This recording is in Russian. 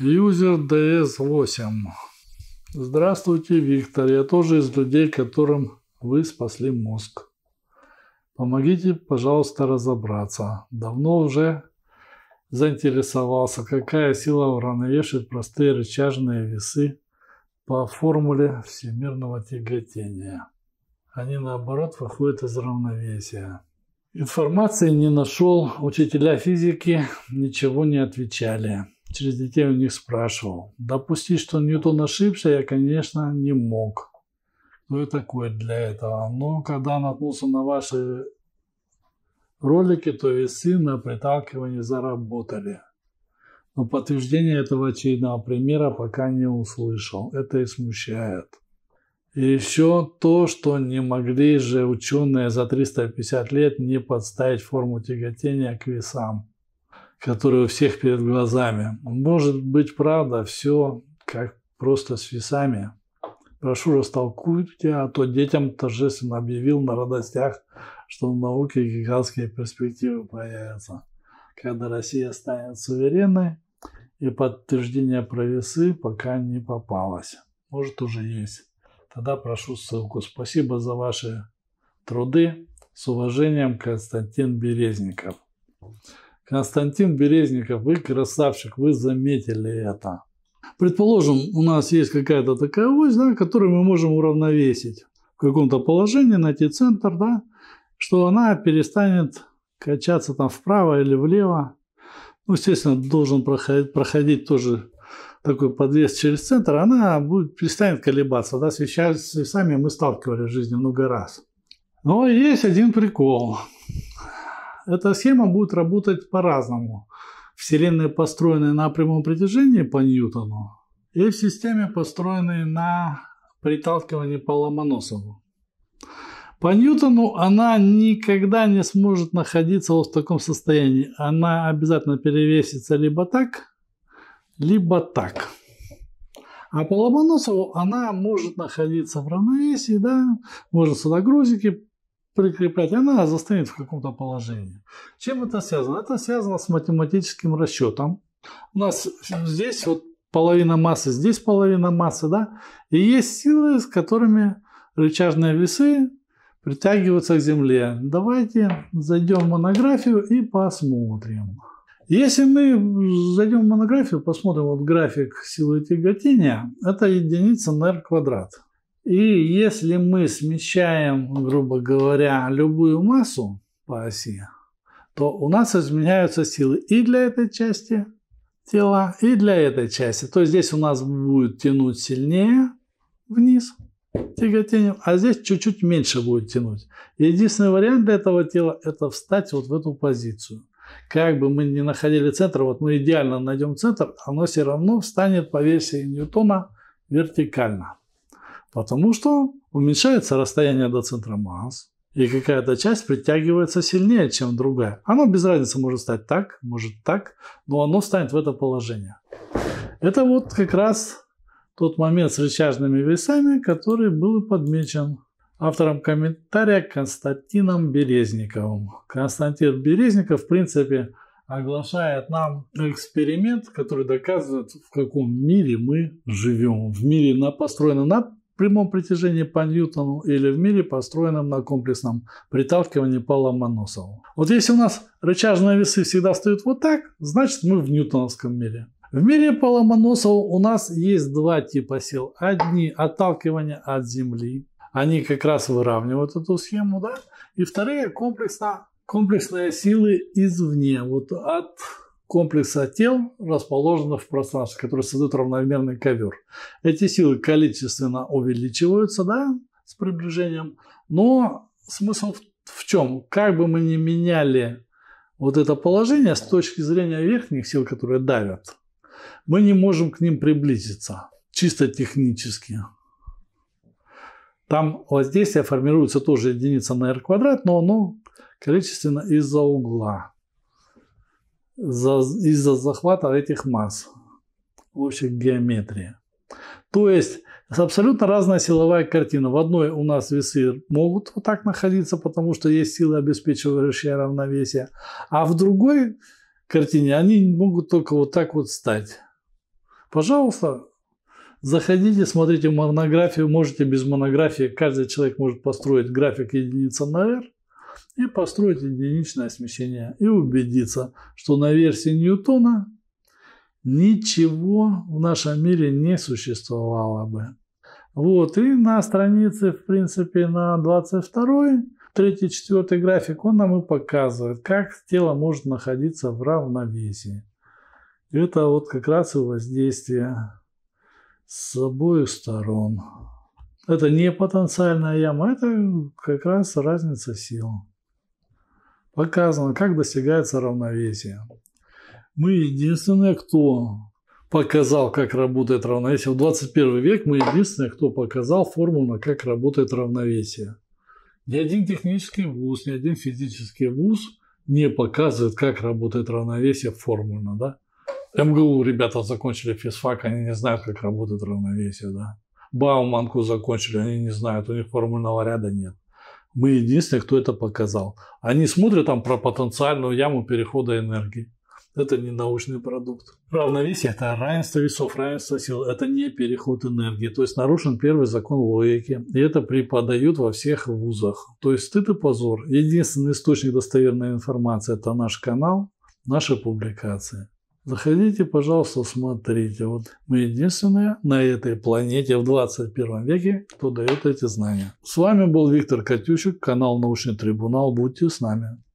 Юзер DS8. Здравствуйте, Виктор. Я тоже из людей, которым вы спасли мозг. Помогите, пожалуйста, разобраться. Давно уже заинтересовался, какая сила уравновешивает простые рычажные весы по формуле всемирного тяготения. Они, наоборот, выходят из равновесия. Информации не нашел, учителя физики ничего не отвечали через детей у них спрашивал. Допустить, что Ньютон ошибся, я, конечно, не мог. Кто ну я такой для этого? Но когда наткнулся на ваши ролики, то весы на приталкивание заработали. Но подтверждения этого очередного примера пока не услышал. Это и смущает. И еще то, что не могли же ученые за 350 лет не подставить форму тяготения к весам который у всех перед глазами. Может быть, правда, все как просто с весами. Прошу, растолкуйте, а то детям торжественно объявил на радостях, что в науке гигантские перспективы появятся. Когда Россия станет суверенной, и подтверждение про весы пока не попалось. Может, уже есть. Тогда прошу ссылку. Спасибо за ваши труды. С уважением, Константин Березников. Константин Березников, вы красавчик, вы заметили это. Предположим, у нас есть какая-то такая ось, да, которую мы можем уравновесить в каком-то положении, найти центр, да, что она перестанет качаться там вправо или влево. Ну, естественно, должен проходить, проходить тоже такой подвес через центр, она будет, перестанет колебаться. Да, с вещами мы сталкивались в жизни много раз. Но есть один прикол. Эта схема будет работать по-разному. Вселенные, построенные на прямом притяжении по Ньютону, и в системе, построенной на приталкивании по Ломоносову. По Ньютону она никогда не сможет находиться вот в таком состоянии. Она обязательно перевесится либо так, либо так. А по Ломоносову она может находиться в равновесии, да, можно сюда грузики прикреплять, она застанет в каком-то положении. Чем это связано? Это связано с математическим расчетом. У нас здесь вот половина массы, здесь половина массы, да? И есть силы, с которыми рычажные весы притягиваются к Земле. Давайте зайдем в монографию и посмотрим. Если мы зайдем в монографию, посмотрим вот график силы тяготения, это единица на r квадрат. И если мы смещаем, грубо говоря, любую массу по оси, то у нас изменяются силы и для этой части тела, и для этой части. То есть здесь у нас будет тянуть сильнее вниз тяготением, а здесь чуть-чуть меньше будет тянуть. Единственный вариант для этого тела – это встать вот в эту позицию. Как бы мы ни находили центр, вот мы идеально найдем центр, оно все равно встанет по версии Ньютона вертикально. Потому что уменьшается расстояние до центра масс, и какая-то часть притягивается сильнее, чем другая. Оно без разницы может стать так, может так, но оно станет в это положение. Это вот как раз тот момент с рычажными весами, который был подмечен автором комментария Константином Березниковым. Константин Березников, в принципе, оглашает нам эксперимент, который доказывает, в каком мире мы живем. В мире на, построенном на прямом притяжении по Ньютону или в мире, построенном на комплексном приталкивании по Ломоносову. Вот если у нас рычажные весы всегда стоят вот так, значит мы в ньютоновском мире. В мире по Ломоносову у нас есть два типа сил. Одни – отталкивание от Земли, они как раз выравнивают эту схему, да? И вторые – комплексно, комплексные силы извне, вот от комплекса тел расположено в пространстве, которые создают равномерный ковер. Эти силы количественно увеличиваются да, с приближением, но смысл в чем? Как бы мы ни меняли вот это положение с точки зрения верхних сил, которые давят, мы не можем к ним приблизиться чисто технически. Там воздействие формируется тоже единица на r квадрат, но оно количественно из-за угла из-за захвата этих масс в общей геометрии. То есть абсолютно разная силовая картина. В одной у нас весы могут вот так находиться, потому что есть силы, обеспечивающие равновесие. А в другой картине они могут только вот так вот стать. Пожалуйста, заходите, смотрите монографию. Можете без монографии. Каждый человек может построить график единицы на R и построить единичное смещение и убедиться, что на версии Ньютона ничего в нашем мире не существовало бы. Вот, и на странице, в принципе, на 22 третий, четвертый график, он нам и показывает, как тело может находиться в равновесии. Это вот как раз и воздействие с обоих сторон. Это не потенциальная яма, это как раз разница сил показано, как достигается равновесие. Мы единственные, кто показал, как работает равновесие. В 21 век мы единственные, кто показал формулу, как работает равновесие. Ни один технический вуз, ни один физический вуз не показывает, как работает равновесие формульно, да? МГУ ребята закончили физфак, они не знают, как работает равновесие, да? Бауманку закончили, они не знают, у них формульного ряда нет. Мы единственные, кто это показал. Они смотрят там про потенциальную яму перехода энергии. Это не научный продукт. Равновесие – это равенство весов, равенство сил. Это не переход энергии. То есть нарушен первый закон логики. И это преподают во всех вузах. То есть стыд и позор. Единственный источник достоверной информации – это наш канал, наши публикации. Заходите, пожалуйста, смотрите. Вот мы единственные на этой планете в 21 веке, кто дает эти знания. С вами был Виктор Катющик, канал «Научный трибунал». Будьте с нами.